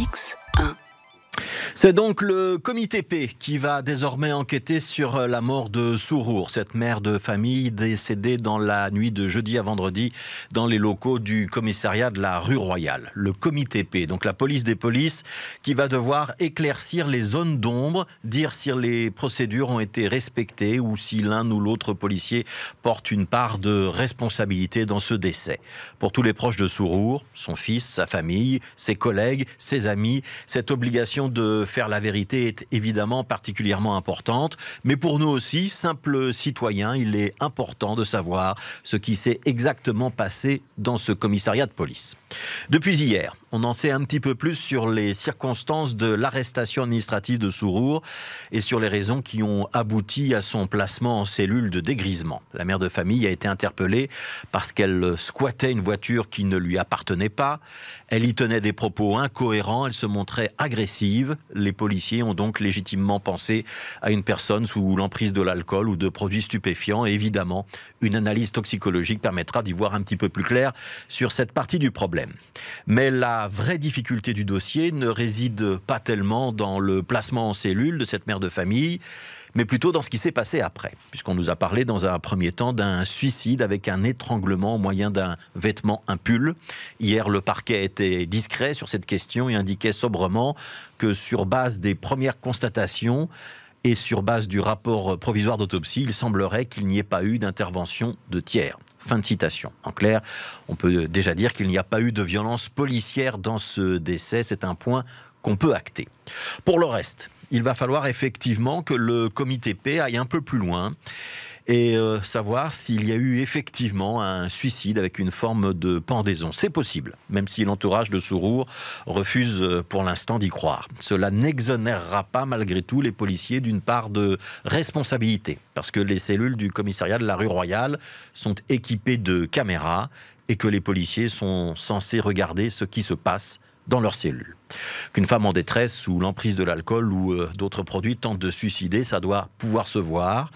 X C'est donc le comité P qui va désormais enquêter sur euh, la mort de Sourour, cette mère de famille décédée dans la nuit de jeudi à vendredi dans les locaux du commissariat de la rue Royale. Le comité P, donc la police des polices, qui va devoir éclaircir les zones d'ombre, dire si les procédures ont été respectées ou si l'un ou l'autre policier porte une part de responsabilité dans ce décès. Pour tous les proches de Sourour, son fils, sa famille, ses collègues, ses amis, cette obligation de faire la vérité est évidemment particulièrement importante, mais pour nous aussi, simples citoyens, il est important de savoir ce qui s'est exactement passé dans ce commissariat de police. Depuis hier, on en sait un petit peu plus sur les circonstances de l'arrestation administrative de Sourour et sur les raisons qui ont abouti à son placement en cellule de dégrisement. La mère de famille a été interpellée parce qu'elle squattait une voiture qui ne lui appartenait pas. Elle y tenait des propos incohérents, elle se montrait agressive. Les policiers ont donc légitimement pensé à une personne sous l'emprise de l'alcool ou de produits stupéfiants. Et évidemment, une analyse toxicologique permettra d'y voir un petit peu plus clair sur cette partie du problème. Mais la vraie difficulté du dossier ne réside pas tellement dans le placement en cellule de cette mère de famille, mais plutôt dans ce qui s'est passé après, puisqu'on nous a parlé dans un premier temps d'un suicide avec un étranglement au moyen d'un vêtement, un Hier, le parquet était discret sur cette question et indiquait sobrement que sur base des premières constatations, et sur base du rapport provisoire d'autopsie, il semblerait qu'il n'y ait pas eu d'intervention de tiers. Fin de citation. En clair, on peut déjà dire qu'il n'y a pas eu de violence policière dans ce décès. C'est un point qu'on peut acter. Pour le reste, il va falloir effectivement que le comité P aille un peu plus loin et euh, savoir s'il y a eu effectivement un suicide avec une forme de pendaison. C'est possible, même si l'entourage de Sourour refuse euh, pour l'instant d'y croire. Cela n'exonérera pas malgré tout les policiers d'une part de responsabilité, parce que les cellules du commissariat de la rue Royale sont équipées de caméras et que les policiers sont censés regarder ce qui se passe dans leurs cellules. Qu'une femme en détresse sous l'emprise de l'alcool ou euh, d'autres produits tente de suicider, ça doit pouvoir se voir.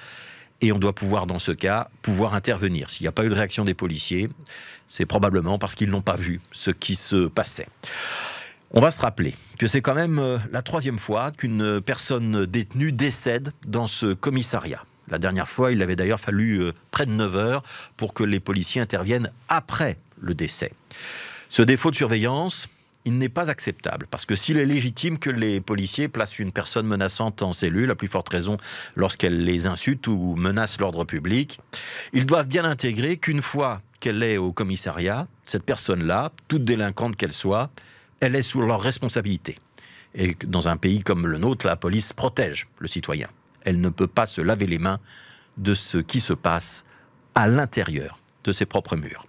Et on doit pouvoir, dans ce cas, pouvoir intervenir. S'il n'y a pas eu de réaction des policiers, c'est probablement parce qu'ils n'ont pas vu ce qui se passait. On va se rappeler que c'est quand même euh, la troisième fois qu'une personne détenue décède dans ce commissariat. La dernière fois, il avait d'ailleurs fallu euh, près de 9 heures pour que les policiers interviennent après le décès. Ce défaut de surveillance, il n'est pas acceptable. Parce que s'il est légitime que les policiers placent une personne menaçante en cellule, la plus forte raison lorsqu'elle les insulte ou menace l'ordre public, ils doivent bien intégrer qu'une fois qu'elle est au commissariat, cette personne-là, toute délinquante qu'elle soit, elle est sous leur responsabilité. Et dans un pays comme le nôtre, la police protège le citoyen. Elle ne peut pas se laver les mains de ce qui se passe à l'intérieur de ses propres murs.